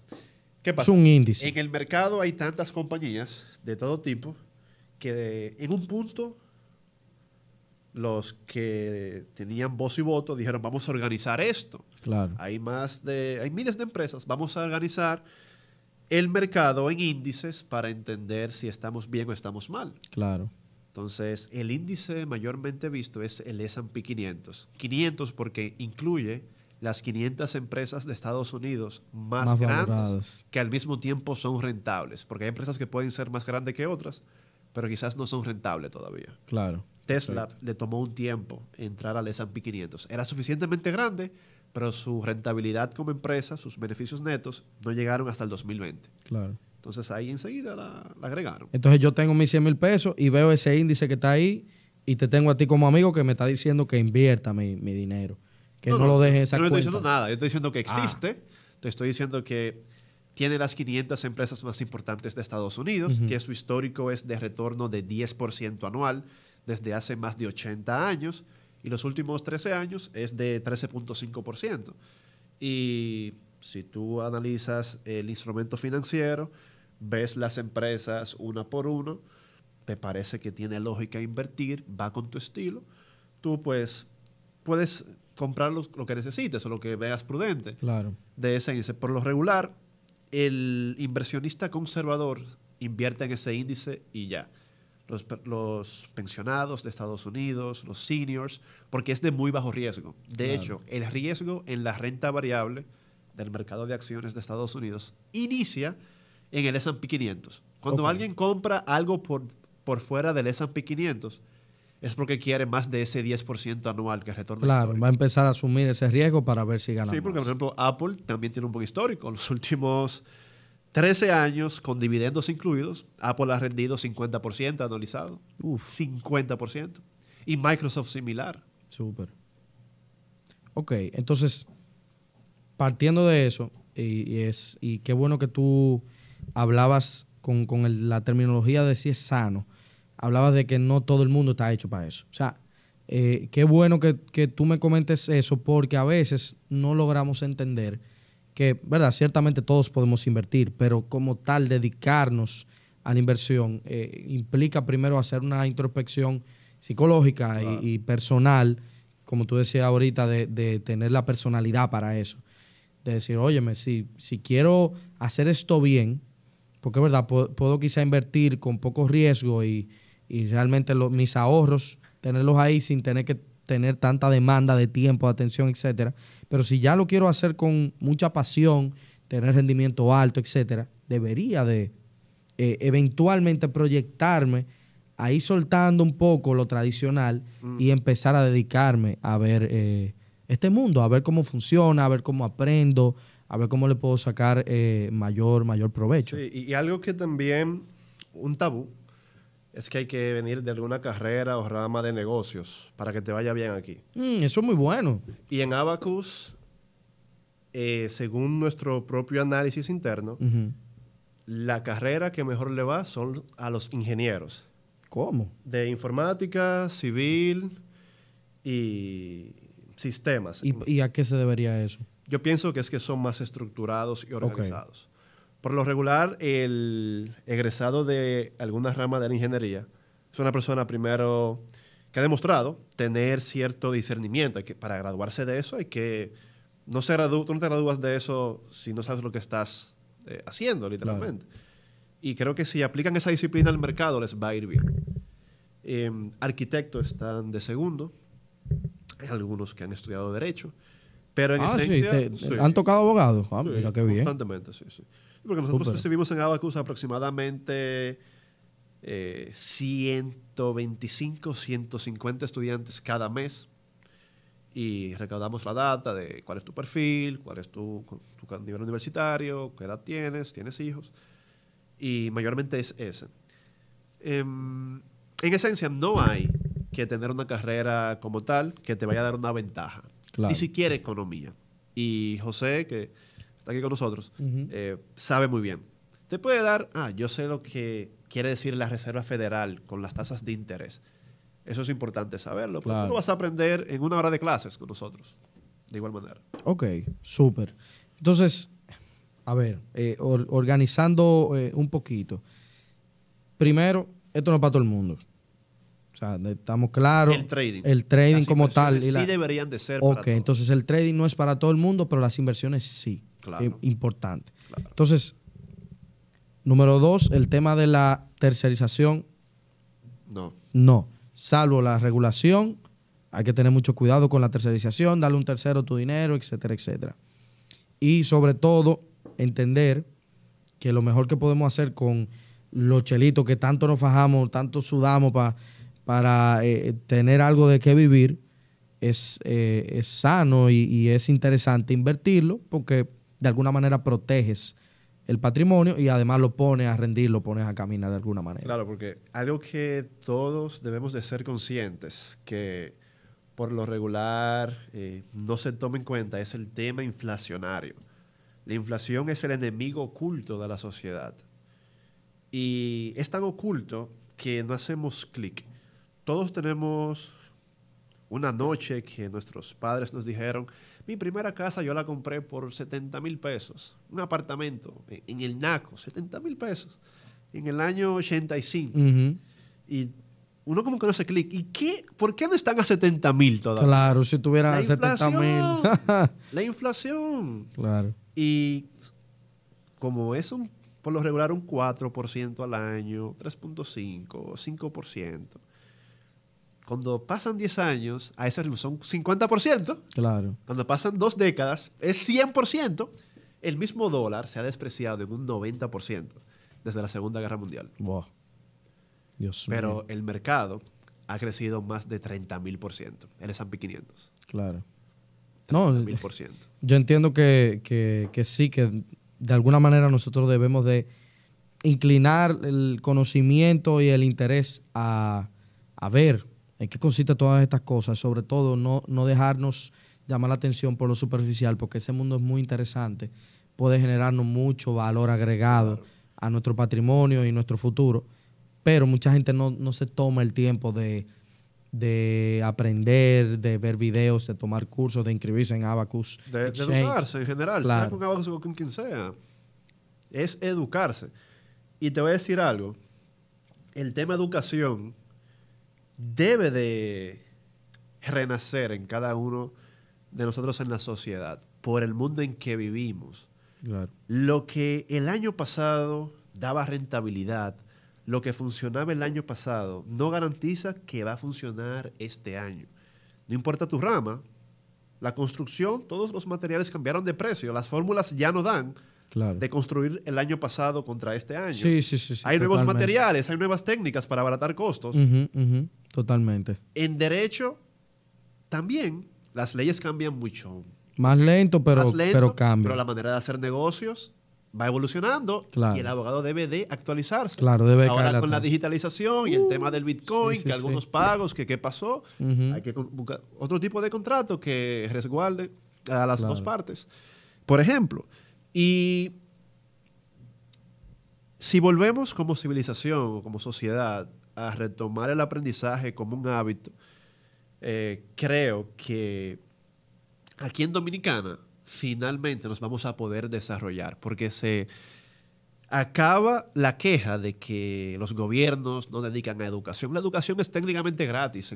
¿Qué pasa? Es un índice. En el mercado hay tantas compañías de todo tipo que en un punto los que tenían voz y voto dijeron, vamos a organizar esto. Claro. Hay más de, hay miles de empresas, vamos a organizar el mercado en índices para entender si estamos bien o estamos mal. Claro. Entonces, el índice mayormente visto es el S&P 500. 500 porque incluye las 500 empresas de Estados Unidos más, grandes que al mismo tiempo son rentables, porque hay empresas que pueden ser más grandes que otras, pero quizás no son rentables todavía. Claro. Tesla le tomó un tiempo entrar al S&P 500. Era suficientemente grande, pero su rentabilidad como empresa, sus beneficios netos, no llegaron hasta el 2020. Claro. Entonces ahí enseguida la, agregaron. Entonces yo tengo mis 100 mil pesos y veo ese índice que está ahí y te tengo a ti como amigo que me está diciendo que invierta mi, dinero, que no, lo deje en esa No estoy diciendo nada, yo estoy diciendo que ah. existe, te estoy diciendo que tiene las 500 empresas más importantes de Estados Unidos, que su histórico es de retorno de 10% anual desde hace más de 80 años y los últimos 13 años es de 13.5%. Y si tú analizas el instrumento financiero, ves las empresas una por una, te parece que tiene lógica invertir, va con tu estilo, tú pues puedes comprar lo que necesites o lo que veas prudente claro. de ese índice. Por lo regular, el inversionista conservador invierte en ese índice y ya los, pensionados de Estados Unidos, los seniors, porque es de muy bajo riesgo. De hecho, el riesgo en la renta variable del mercado de acciones de Estados Unidos inicia en el S&P 500. Cuando alguien compra algo por, por fuera del S&P 500, es porque quiere más de ese 10% anual que retorna. Claro, va a empezar a asumir ese riesgo para ver si gana. Sí, porque por ejemplo Apple también tiene un buen histórico. Los últimos 13 años con dividendos incluidos, Apple ha rendido 50% anualizado. Uf. 50%. Y Microsoft similar. Súper. Ok, entonces, partiendo de eso, y, es, y qué bueno que tú hablabas con, la terminología de si es sano, hablabas de que no todo el mundo está hecho para eso. O sea, eh, qué bueno que, que tú me comentes eso, porque a veces no logramos entender ¿verdad? Ciertamente todos podemos invertir, pero como tal, dedicarnos a la inversión eh, implica primero hacer una introspección psicológica y, personal, como tú decías ahorita, de, tener la personalidad para eso. De decir, óyeme, si, si quiero hacer esto bien, porque verdad, puedo, quizá invertir con poco riesgo y, y realmente mis ahorros, tenerlos ahí sin tener que tener tanta demanda de tiempo, de atención, etcétera. Pero si ya lo quiero hacer con mucha pasión, tener rendimiento alto, etcétera, debería de eh, eventualmente proyectarme ahí soltando un poco lo tradicional mm. y empezar a dedicarme a ver eh, este mundo, a ver cómo funciona, a ver cómo aprendo, a ver cómo le puedo sacar eh, mayor, mayor provecho. y, y algo que también, un tabú, es que hay que venir de alguna carrera o rama de negocios para que te vaya bien aquí. Mm, eso es muy bueno. Y en Abacus, eh, según nuestro propio análisis interno, la carrera que mejor le va son a los ingenieros. ¿Cómo? De informática, civil y sistemas. ¿Y, a qué se debería eso? Yo pienso que es que son más estructurados y organizados. Por lo regular, el egresado de alguna rama de la ingeniería es una persona primero que ha demostrado tener cierto discernimiento. que, para graduarse de eso hay que... No no te gradúas de eso si no sabes lo que estás eh, haciendo, literalmente. Y creo que si aplican esa disciplina al mercado les va a ir bien. Em, arquitectos están de segundo. Hay algunos que han estudiado derecho. Pero en ah, esencia... han tocado abogados. Ah, constantemente, sí, sí. Porque nosotros recibimos en Abacus aproximadamente 125, eh, 150 estudiantes cada mes y recaudamos la data de cuál es tu perfil, cuál es tu, nivel universitario, qué edad tienes, tienes hijos y mayormente es ese. Em, en esencia no hay que tener una carrera como tal que te vaya a dar una ventaja, ni siquiera economía. Y José, que está aquí con nosotros, eh, sabe muy bien. Te puede dar, ah, yo sé lo que quiere decir la Reserva Federal con las tasas de interés. Eso es importante saberlo, porque tú lo vas a aprender en una hora de clases con nosotros, de igual manera. Ok, súper. Entonces, a ver, eh, organizando eh, un poquito. Primero, esto no es para todo el mundo. O sea, estamos claros. El trading. El trading como tal. Y Sí deberían de ser. Ok, entonces el trading no es para todo el mundo, pero las inversiones sí. Claro. Eh, importante. Entonces, número dos, el tema de la tercerización. No. No. Salvo la regulación, hay que tener mucho cuidado con la tercerización, darle un tercero tu dinero, etcétera, etcétera. Y sobre todo, entender que lo mejor que podemos hacer con los chelitos que tanto nos fajamos, tanto sudamos para eh, eh, tener algo de qué vivir, es, sano y, es interesante invertirlo porque de alguna manera proteges el patrimonio y además lo pones a rendir, lo pones a caminar de alguna manera. Claro, porque algo que todos debemos de ser conscientes, que por lo regular eh, no se toma en cuenta, es el tema inflacionario. La inflación es el enemigo oculto de la sociedad. Y es tan oculto que no hacemos clic. Todos tenemos una noche que nuestros padres nos dijeron, mi primera casa yo la compré por 70 mil pesos, un apartamento en, el NACO, 70 mil pesos, en el año 85. Y uno como que no se clic. ¿Y qué? ¿Por qué no están a 70 mil todavía? Claro, si tuviera la 70 mil. la inflación. Claro. Y como es por lo regular un 4% al año, 3.5, 5% cuando pasan 10 años, a esa son 50%. Claro. Cuando pasan dos décadas, es 100%. El mismo dólar se ha despreciado en un 90% desde la Segunda Guerra Mundial. Wow. Dios Pero el mercado ha crecido más de 30.000%, el S&P 500. Claro. 30, no, por Yo entiendo que, sí, que de alguna manera nosotros debemos de inclinar el conocimiento y el interés a, a ver en qué consiste todas estas cosas, sobre todo no, dejarnos llamar la atención por lo superficial, porque ese mundo es muy interesante, puede generarnos mucho valor agregado a nuestro patrimonio y nuestro futuro, pero mucha gente no, se toma el tiempo de, aprender, de ver videos, de tomar cursos, de inscribirse en Abacus. De, educarse en general, Abacus con quien sea. Es educarse. Y te voy a decir algo, el tema educación debe de renacer en cada uno de nosotros en la sociedad, por el mundo en que vivimos. Lo que el año pasado daba rentabilidad, lo que funcionaba el año pasado, no garantiza que va a funcionar este año. No importa tu rama, la construcción, todos los materiales cambiaron de precio, las fórmulas ya no dan. de construir el año pasado contra este año. hay nuevos materiales, hay nuevas técnicas para abaratar costos. Totalmente. En derecho, también las leyes cambian mucho. Más lento, pero, pero cambia. Pero la manera de hacer negocios va evolucionando y el abogado debe de actualizarse. Claro, debe Ahora con la digitalización y el uh, tema del Bitcoin, que algunos pagos, que qué pasó, hay que buscar otro tipo de contrato que resguarde a las dos partes. Por ejemplo, y si volvemos como civilización o como sociedad a retomar el aprendizaje como un hábito, eh, creo que aquí en Dominicana finalmente nos vamos a poder desarrollar, porque se acaba la queja de que los gobiernos no dedican a educación. La educación es técnicamente gratis.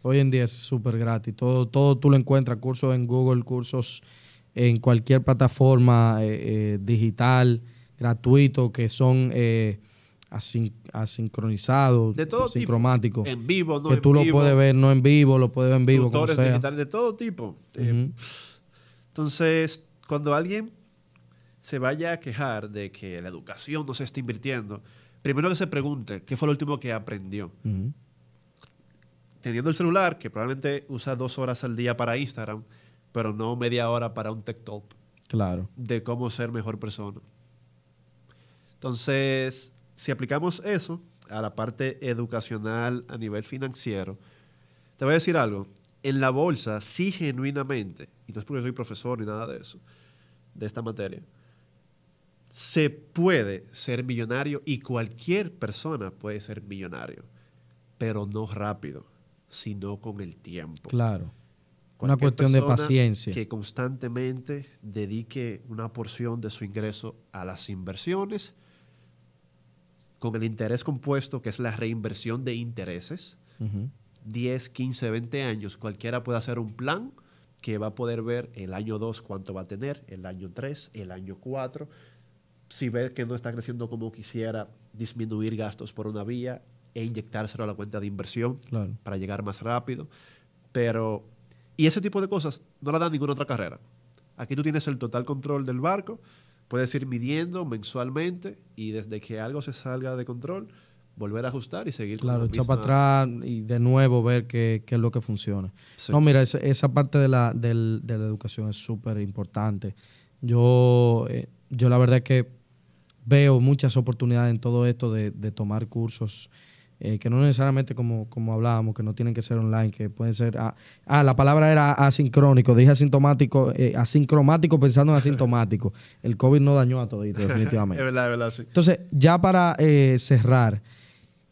hoy en día es súper gratis. Todo, todo tú lo encuentras, cursos en Google, cursos en cualquier plataforma eh, eh, digital, gratuito, que son asincronizado, de sincromático. En vivo, Que tú lo puedes ver, no en vivo, lo puedes ver en vivo. digitales de todo tipo. Eh, entonces, cuando alguien se vaya a quejar de que la educación no se está invirtiendo, primero que se pregunte qué fue lo último que aprendió. Teniendo el celular, que probablemente usa dos horas al día para Instagram, pero no media hora para un TikTok. Claro. De cómo ser mejor persona. Entonces, si aplicamos eso a la parte educacional a nivel financiero, te voy a decir algo. En la bolsa, sí genuinamente, y no es porque soy profesor ni nada de eso, de esta materia, se puede ser millonario y cualquier persona puede ser millonario, pero no rápido, sino con el tiempo. Claro. con una cuestión de paciencia. Que constantemente dedique una porción de su ingreso a las inversiones con el interés compuesto, que es la reinversión de intereses, 10, 15, 20 años, cualquiera puede hacer un plan que va a poder ver el año 2 cuánto va a tener, el año 3, el año 4. Si ve que no está creciendo como quisiera, disminuir gastos por una vía e inyectárselo a la cuenta de inversión para llegar más rápido. Pero, y ese tipo de cosas no la da ninguna otra carrera. Aquí tú tienes el total control del barco puedes ir midiendo mensualmente y desde que algo se salga de control, volver a ajustar y seguir claro, la echar para atrás y de nuevo ver qué, es lo que funciona. No, mira, esa, parte de la, de educación es súper importante. Yo, eh, yo la verdad es que veo muchas oportunidades en todo esto de, de tomar cursos eh, que no necesariamente como, como hablábamos, que no tienen que ser online, que pueden ser... Ah, ah la palabra era asincrónico, dije asintomático, eh, asincromático pensando en asintomático. El COVID no dañó a todito, definitivamente. es verdad, es verdad, sí. Entonces, ya para eh, cerrar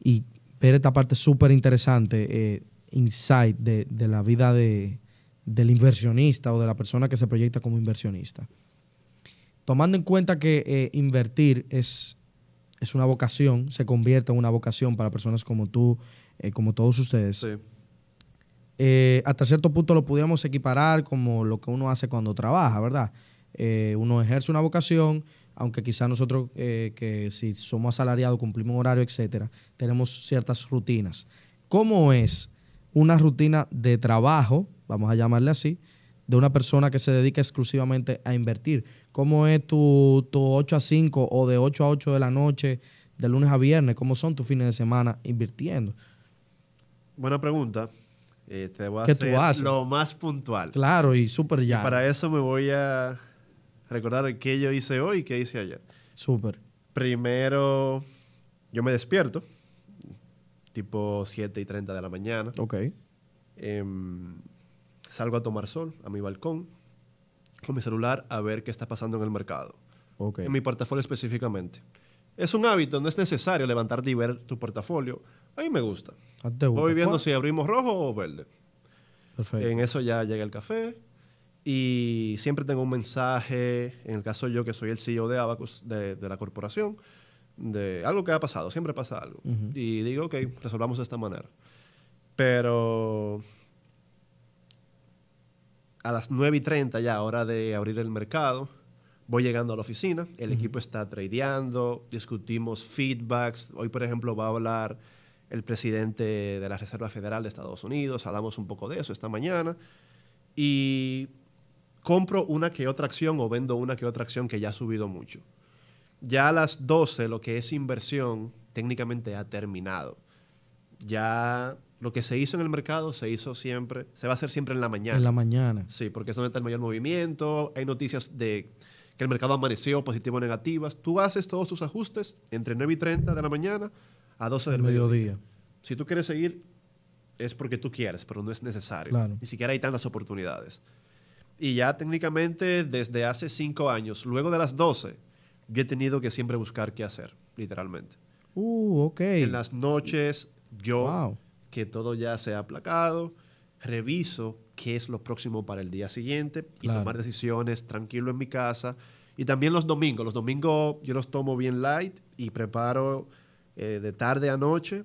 y ver esta parte súper interesante, insight de, de, la vida de, del inversionista o de la persona que se proyecta como inversionista. Tomando en cuenta que invertir es es una vocación, se convierte en una vocación para personas como tú, eh, como todos ustedes. Sí. Eh, hasta cierto punto lo pudiéramos equiparar como lo que uno hace cuando trabaja, ¿verdad? Eh, uno ejerce una vocación, aunque quizás nosotros que si somos asalariados, cumplimos un horario, etcétera, tenemos ciertas rutinas. ¿Cómo es una rutina de trabajo, vamos a llamarle así, de una persona que se dedica exclusivamente a invertir? ¿Cómo es tu, tu 8 a 5 o de 8 a 8 de la noche, de lunes a viernes? ¿Cómo son tus fines de semana invirtiendo? Buena pregunta. Eh, te voy a hacer lo más puntual. Claro, y súper ya. Para eso me voy a recordar qué yo hice hoy y qué hice ayer. Súper. Primero, yo me despierto, tipo 7 y 30 de la mañana. Ok. Em, salgo a tomar sol a mi balcón, con mi celular a ver qué está pasando en el mercado. En mi portafolio específicamente. Es un hábito, no es necesario levantarte y ver tu portafolio. A mí me gusta. Voy viendo si abrimos rojo o verde. Perfecto. En eso ya llega el café. Y siempre tengo un mensaje, en el caso yo que soy el CEO de Abacus, de, la corporación, de algo que ha pasado, siempre pasa algo. Y digo, ok, resolvamos de esta manera. Pero a las 9 y 30 ya, hora de abrir el mercado, voy llegando a la oficina, el equipo está tradeando, discutimos feedbacks. Hoy, por ejemplo, va a hablar el presidente de la Reserva Federal de Estados Unidos, hablamos un poco de eso esta mañana. Y compro una que otra acción o vendo una que otra acción que ya ha subido mucho. Ya a las 12 lo que es inversión técnicamente ha terminado. Ya lo que se hizo en el mercado se hizo siempre, se va a hacer siempre en la mañana. En la mañana. Sí, porque es donde está el mayor movimiento, hay noticias de que el mercado amaneció positivo o negativas. Tú haces todos tus ajustes entre 9 y 30 de la mañana a 12 del mediodía. Si tú quieres seguir, es porque tú quieres, pero no es necesario. Claro. Ni siquiera hay tantas oportunidades. Y ya técnicamente desde hace 5 años, luego de las 12, yo he tenido que siempre buscar qué hacer, literalmente. Uh, ok. En las noches yo que todo ya se ha aplacado, reviso qué es lo próximo para el día siguiente y tomar decisiones tranquilo en mi casa. Y también los domingos. Los domingos yo los tomo bien light y preparo eh, de tarde a noche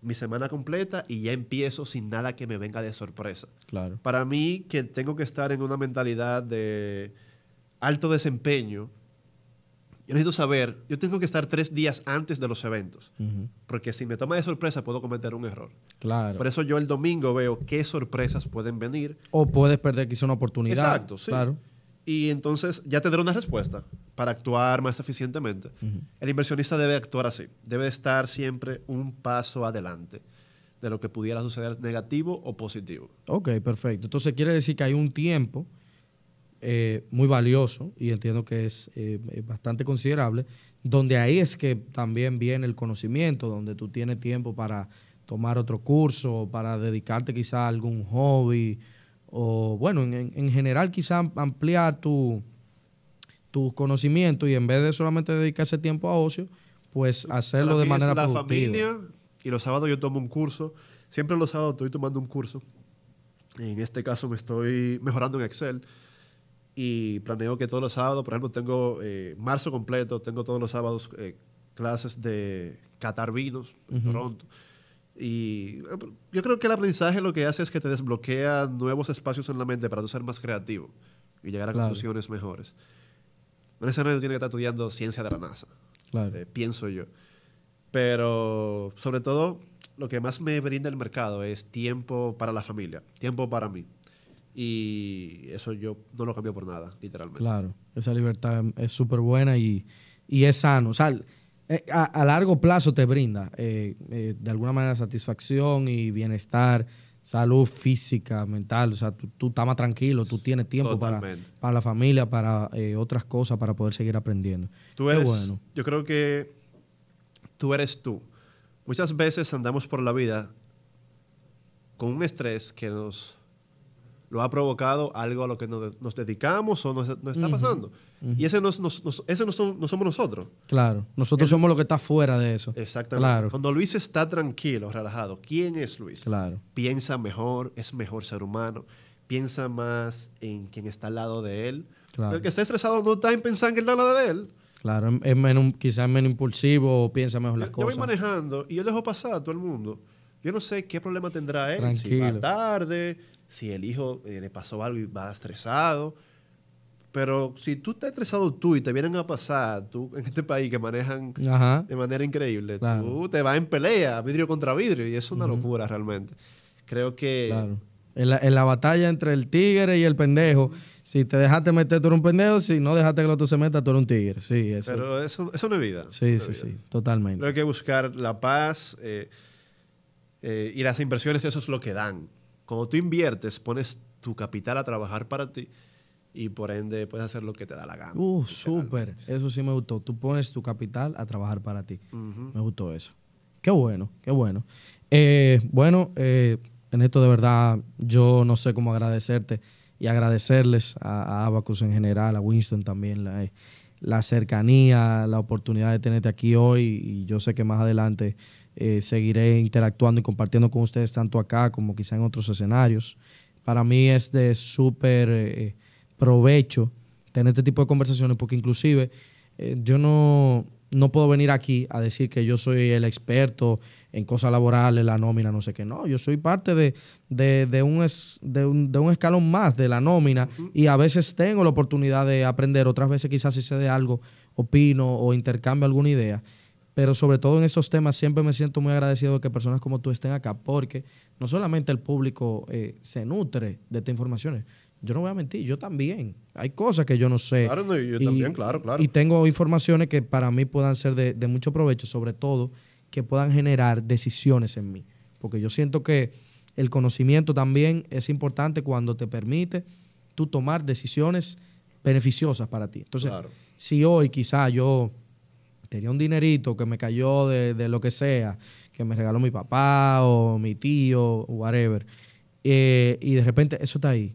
mi semana completa y ya empiezo sin nada que me venga de sorpresa. Claro. Para mí, que tengo que estar en una mentalidad de alto desempeño yo necesito saber, yo tengo que estar tres días antes de los eventos, porque si me toma de sorpresa puedo cometer un error. Claro. Por eso yo el domingo veo qué sorpresas pueden venir. O puedes perder quizá una oportunidad. Exacto, sí. Claro. Y entonces ya tendré una respuesta para actuar más eficientemente. El inversionista debe actuar así, debe estar siempre un paso adelante de lo que pudiera suceder negativo o positivo. Ok, perfecto. Entonces quiere decir que hay un tiempo eh, muy valioso y entiendo que eh, es bastante considerable, donde ahí es que también viene el conocimiento, donde tú tienes tiempo para tomar otro curso, para dedicarte quizá a algún hobby, o bueno, en, en general quizá ampliar tu, tus conocimientos y en vez de solamente dedicar ese tiempo a ocio, pues hacerlo de manera la Familia, y los sábados yo tomo un curso. Siempre los sábados estoy tomando un curso. En este caso me estoy mejorando en Excel y planeo que todos los sábados, por ejemplo, tengo eh, marzo completo, tengo todos los sábados eh, clases de catar vinos en Toronto. Y yo creo que el aprendizaje lo que hace es que te desbloquea nuevos espacios en la mente para tú ser más creativo y llegar a conclusiones mejores. No necesariamente tiene que estar estudiando ciencia de la NASA, eh, pienso yo. Pero sobre todo, lo que más me brinda el mercado es tiempo para la familia, tiempo para mí y eso yo no lo cambio por nada, literalmente. Claro, esa libertad es súper buena y, es sano. O sea, eh, a, largo plazo te brinda eh, eh, de alguna manera satisfacción y bienestar, salud física, mental. O sea, tú, tú estás más tranquilo, tú tienes tiempo para, para, la familia, para otras cosas, para poder seguir aprendiendo. Tú bueno. Yo creo que tú eres tú. Muchas veces andamos por la vida con un estrés que nos lo ha provocado algo a lo que nos, dedicamos o nos, está pasando. Y ese, nos, no, somos nosotros. Claro, nosotros somos lo que está fuera de eso. Exactamente. Claro. Cuando Luis está tranquilo, relajado, ¿quién es Luis? Claro. Piensa mejor, es mejor ser humano, piensa más en quien está al lado de él. Claro. El que está estresado no está en pensar en el lado de él. Claro, es menos, quizás menos impulsivo o piensa mejor las cosas. Yo voy manejando y yo dejo pasar a todo el mundo. Yo no sé qué problema tendrá él, si va tarde, si el hijo eh, le pasó algo y va estresado. Pero si tú estás estresado tú y te vienen a pasar, tú en este país que manejan de manera increíble, tú te vas en pelea, vidrio contra vidrio, y es una locura realmente. Creo que... En la, batalla entre el tigre y el pendejo, si te dejaste meter, tú eres un pendejo, si no dejaste que el otro se meta, tú eres un tigre. Sí, Pero eso, no es vida. Sí, sí, sí, totalmente. hay que buscar la paz eh, eh, y las impresiones eso es lo que dan. Cuando tú inviertes, pones tu capital a trabajar para ti y por ende puedes hacer lo que te da la gana. Uh, súper. Eso sí me gustó. Tú pones tu capital a trabajar para ti. Me gustó eso. Qué bueno, qué bueno. Eh, bueno, eh, en esto de verdad yo no sé cómo agradecerte y agradecerles a, Abacus en general, a Winston también, eh, la cercanía, la oportunidad de tenerte aquí hoy y yo sé que más adelante eh, seguiré interactuando y compartiendo con ustedes tanto acá como quizá en otros escenarios. Para mí es de súper eh, eh, provecho tener este tipo de conversaciones porque inclusive yo no, no puedo venir aquí a decir que yo soy el experto en cosas laborales, la nómina, no sé qué. No, yo soy parte de, de, de, un, de un, de, un, escalón más de la nómina y a veces tengo la oportunidad de aprender, otras veces quizás si se de algo, opino o intercambio alguna idea pero sobre todo en estos temas siempre me siento muy agradecido de que personas como tú estén acá, porque no solamente el público eh, se nutre de estas informaciones, yo no voy a mentir, yo también. Hay cosas que yo no sé. Claro, yo también, claro, claro. Y tengo informaciones que para mí puedan ser de, mucho provecho, sobre todo que puedan generar decisiones en mí. Porque yo siento que el conocimiento también es importante cuando te permite tú tomar decisiones beneficiosas para ti. Entonces, si hoy quizá yo tenía un dinerito que me cayó de, lo que sea, que me regaló mi papá o mi tío o whatever, eh, y de repente eso está ahí.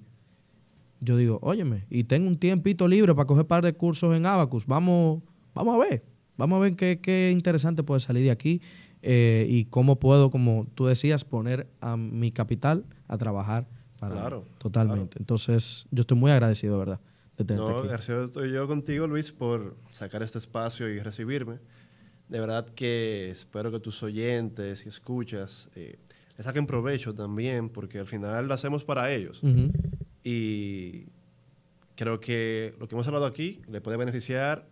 Yo digo, óyeme, y tengo un tiempito libre para coger un par de cursos en Abacus, vamos, vamos a ver, vamos a ver qué, interesante puede salir de aquí eh, y cómo puedo, como tú decías, poner a mi capital a trabajar. Para totalmente. Entonces, yo estoy muy agradecido, ¿verdad? no, aquí. Gracias, estoy yo contigo, Luis, por sacar este espacio y recibirme. De verdad que espero que tus oyentes y escuchas eh, le saquen provecho también, porque al final lo hacemos para ellos. Y creo que lo que hemos hablado aquí le puede beneficiar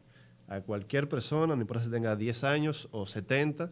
a cualquier persona, no importa si tenga 10 años o 70,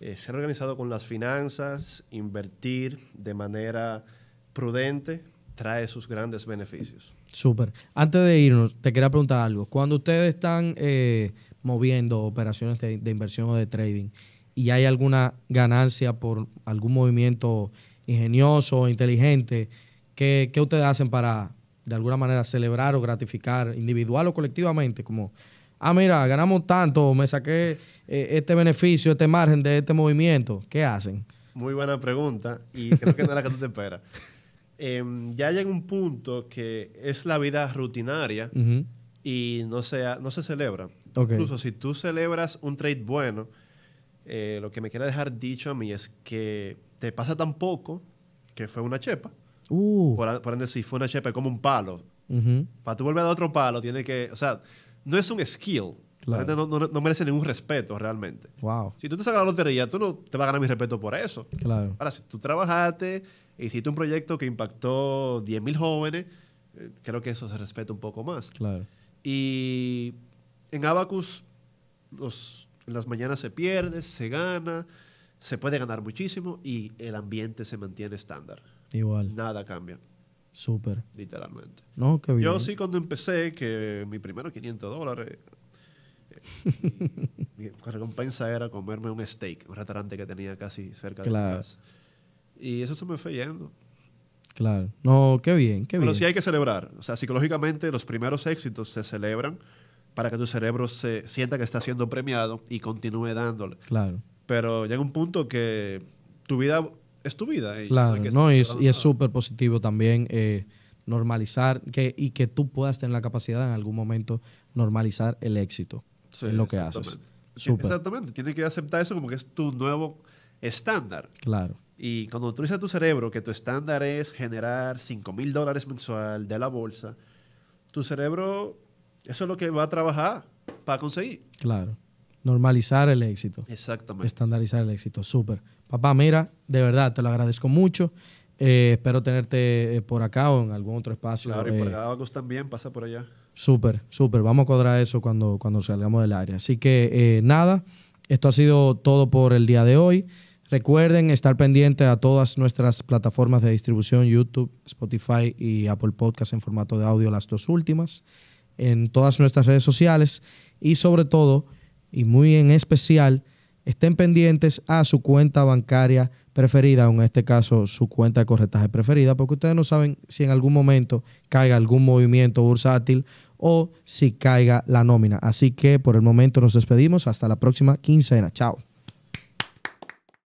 eh, ser organizado con las finanzas, invertir de manera prudente, trae sus grandes beneficios. Súper. Antes de irnos, te quería preguntar algo. Cuando ustedes están eh, moviendo operaciones de, inversión o de trading y hay alguna ganancia por algún movimiento ingenioso o inteligente, ¿qué, ¿qué ustedes hacen para, de alguna manera, celebrar o gratificar individual o colectivamente? Como ah, mira, ganamos tanto, me saqué eh, este beneficio, este margen de este movimiento, ¿qué hacen? Muy buena pregunta y creo que no es la que tú te esperas. Em, ya llega un punto que es la vida rutinaria y no se, no se celebra. Incluso si tú celebras un trade bueno, eh, lo que me quiere dejar dicho a mí es que te pasa tan poco que fue una chepa. Uh. Por, ende, si fue una chepa, es como un palo. Para tú volver a dar otro palo, tiene que. O sea, no es un skill. No, merece ningún respeto realmente. Si tú te sacas la lotería, tú no te vas a ganar mi respeto por eso. Claro. Ahora, si tú trabajaste, hiciste un proyecto que impactó 10.000 jóvenes, eh, creo que eso se respeta un poco más. Claro. Y en Abacus, los, en las mañanas se pierde, se gana, se puede ganar muchísimo y el ambiente se mantiene estándar. Igual. Nada cambia. Súper. Literalmente. No, qué bien. Yo sí cuando empecé, que mi primero 500 dólares, eh, mi, recompensa era comerme un steak, un restaurante que tenía casi cerca de mi casa. Y eso se me fue yendo. Claro. No, qué bien, qué bien. Pero sí hay que celebrar. O sea, psicológicamente los primeros éxitos se celebran para que tu cerebro se sienta que está siendo premiado y continúe dándole. Claro. Pero llega un punto que tu vida es tu vida. claro, no, y, es súper positivo también eh, normalizar que, y que tú puedas tener la capacidad en algún momento normalizar el éxito en lo que haces. Exactamente, tienes que aceptar eso como que es tu nuevo estándar. Claro. Y cuando tú dices a tu cerebro que tu estándar es generar 5 mil dólares mensual de la bolsa, tu cerebro, eso es lo que va a trabajar para conseguir. Claro. Normalizar el éxito. Exactamente. Estandarizar el éxito. Súper. Papá, mira, de verdad, te lo agradezco mucho. Eh, espero tenerte eh, por acá o en algún otro espacio. Claro, y por eh, acá también, pasa por allá. Súper, súper. Vamos a cuadrar eso cuando, cuando salgamos del área. Así que nada, esto ha sido todo por el día de hoy. Recuerden estar pendientes a todas nuestras plataformas de distribución, YouTube, Spotify y Apple Podcast en formato de audio, las dos últimas, en todas nuestras redes sociales y sobre todo, y muy en especial, estén pendientes a su cuenta bancaria preferida, en este caso su cuenta de corretaje preferida, porque ustedes no saben si en algún momento caiga algún movimiento bursátil o si caiga la nómina. Así que por el momento nos despedimos. Hasta la próxima quincena. Chao.